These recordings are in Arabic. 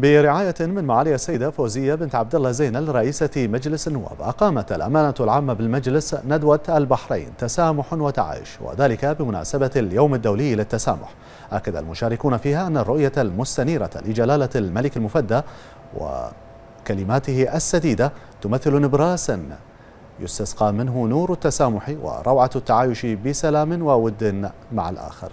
برعاية من معالي السيدة فوزية بنت عبد الله زينل رئيسة مجلس النواب أقامت الأمانة العامة بالمجلس ندوة البحرين تسامح وتعايش وذلك بمناسبة اليوم الدولي للتسامح أكد المشاركون فيها أن الرؤية المستنيرة لجلالة الملك المفدى وكلماته السديدة تمثل نبراسا يستسقى منه نور التسامح وروعة التعايش بسلام وود مع الآخر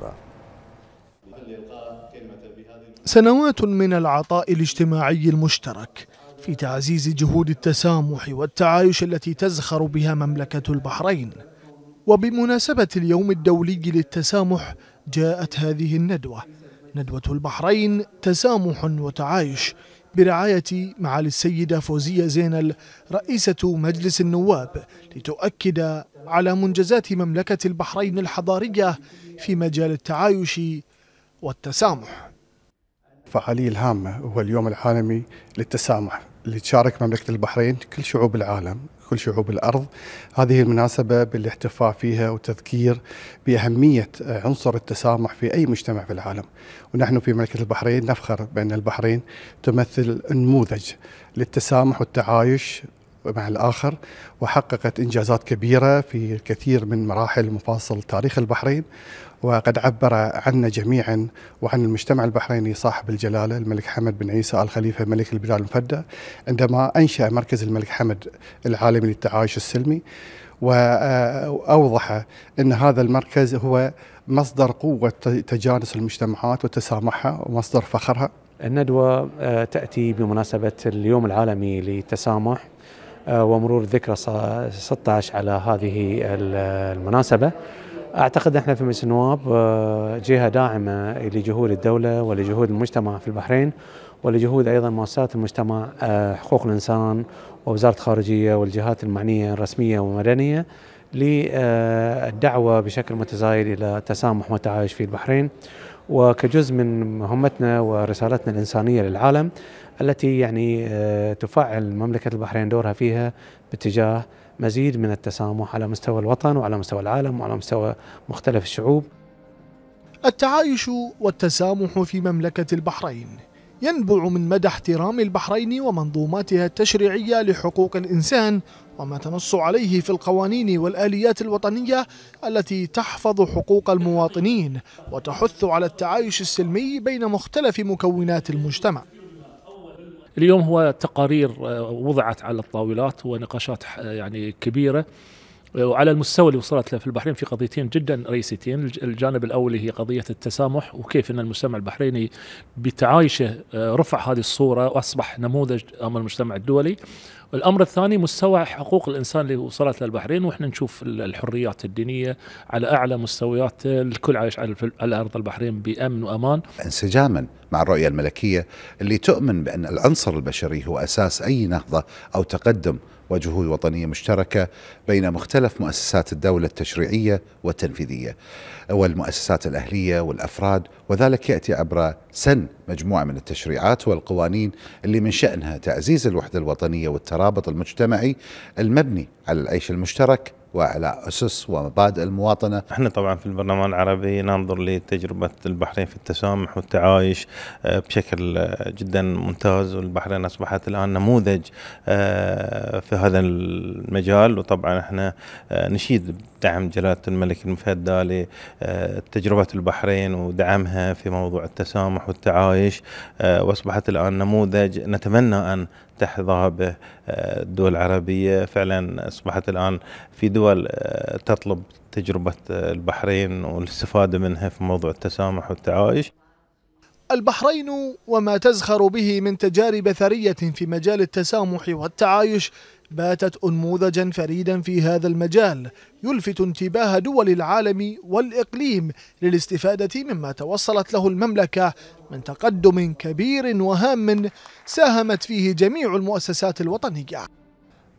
سنوات من العطاء الاجتماعي المشترك في تعزيز جهود التسامح والتعايش التي تزخر بها مملكة البحرين وبمناسبة اليوم الدولي للتسامح جاءت هذه الندوة ندوة البحرين تسامح وتعايش برعاية معالي السيدة فوزية زينل رئيسة مجلس النواب لتؤكد على منجزات مملكة البحرين الحضارية في مجال التعايش والتسامح الفعالية الهامة هو اليوم العالمي للتسامح اللي تشارك مملكة البحرين كل شعوب العالم كل شعوب الأرض هذه المناسبة بالاحتفاء فيها وتذكير بأهمية عنصر التسامح في أي مجتمع في العالم ونحن في مملكة البحرين نفخر بأن البحرين تمثل نموذج للتسامح والتعايش مع الآخر وحققت إنجازات كبيرة في الكثير من مراحل مفاصل تاريخ البحرين وقد عبر عنا جميعا وعن المجتمع البحريني صاحب الجلالة الملك حمد بن عيسى آل خليفة ملك البلاد المفدى عندما أنشأ مركز الملك حمد العالمي للتعايش السلمي وأوضح آه، أن هذا المركز هو مصدر قوة تجانس المجتمعات وتسامحها ومصدر فخرها الندوة آه، تأتي بمناسبة اليوم العالمي للتسامح آه، ومرور ذكرى 16 على هذه المناسبة أعتقد احنا في مجلس النواب آه، جهة داعمة لجهود الدولة ولجهود المجتمع في البحرين ولجهود أيضا مؤسسات المجتمع آه، حقوق الإنسان ووزارة الخارجية والجهات المعنية الرسمية والمدنية للدعوة بشكل متزايد إلى التسامح والتعايش في البحرين وكجزء من مهمتنا ورسالتنا الإنسانية للعالم التي يعني آه، تفعل مملكة البحرين دورها فيها باتجاه مزيد من التسامح على مستوى الوطن وعلى مستوى العالم وعلى مستوى مختلف الشعوب التعايش والتسامح في مملكة البحرين ينبع من مدى احترام البحرين ومنظوماتها التشريعية لحقوق الإنسان وما تنص عليه في القوانين والآليات الوطنية التي تحفظ حقوق المواطنين وتحث على التعايش السلمي بين مختلف مكونات المجتمع اليوم هو تقارير آه، وضعت على الطاولات ونقاشات آه، يعني كبيره وعلى المستوى اللي وصلت له في البحرين في قضيتين جدا رئيسيتين الجانب الاول هي قضيه التسامح وكيف ان المجتمع البحريني بتعايشه آه، رفع هذه الصوره واصبح نموذج امام المجتمع الدولي الامر الثاني مستوى حقوق الانسان اللي وصلت للبحرين واحنا نشوف الحريات الدينيه على اعلى مستويات آه، الكل عايش على ارض البحرين بامن وامان انسجاما مع الرؤيه الملكيه اللي تؤمن بان العنصر البشري هو اساس اي نهضه او تقدم وجهود وطنية مشتركة بين مختلف مؤسسات الدولة التشريعية والتنفيذية والمؤسسات الأهلية والأفراد وذلك يأتي عبر سن مجموعة من التشريعات والقوانين اللي من شأنها تعزيز الوحدة الوطنية والترابط المجتمعي المبني على العيش المشترك وعلى أسس ومبادئ المواطنة احنا طبعا في البرلمان العربي ننظر لتجربة البحرين في التسامح والتعايش آه، بشكل آه، جدا ممتاز والبحرين أصبحت الآن نموذج آه، في هذا المجال وطبعا احنا نشيد دعم جلالة الملك المفدى لتجربة البحرين ودعمها في موضوع التسامح والتعايش وأصبحت الآن نموذج نتمنى أن تحظى به الدول العربية فعلا أصبحت الآن في دول الدول آه، تطلب تجربة آه، البحرين والاستفادة منها في موضوع التسامح والتعايش البحرين وما تزخر به من تجارب ثرية في مجال التسامح والتعايش باتت انموذجا فريدا في هذا المجال يلفت انتباه دول العالم والاقليم للاستفاده مما توصلت له المملكه من تقدم كبير وهام ساهمت فيه جميع المؤسسات الوطنيه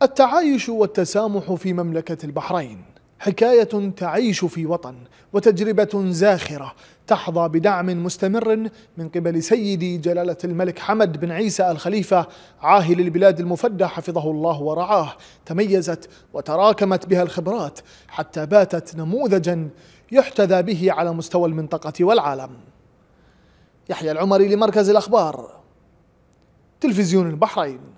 التعايش والتسامح في مملكة البحرين حكاية تعيش في وطن وتجربة زاخرة تحظى بدعم مستمر من قبل سيدي جلالة الملك حمد بن عيسى الخليفة عاهل البلاد المفدى حفظه الله ورعاه تميزت وتراكمت بها الخبرات حتى باتت نموذجا يحتذى به على مستوى المنطقة والعالم يحيى العمري لمركز الأخبار تلفزيون البحرين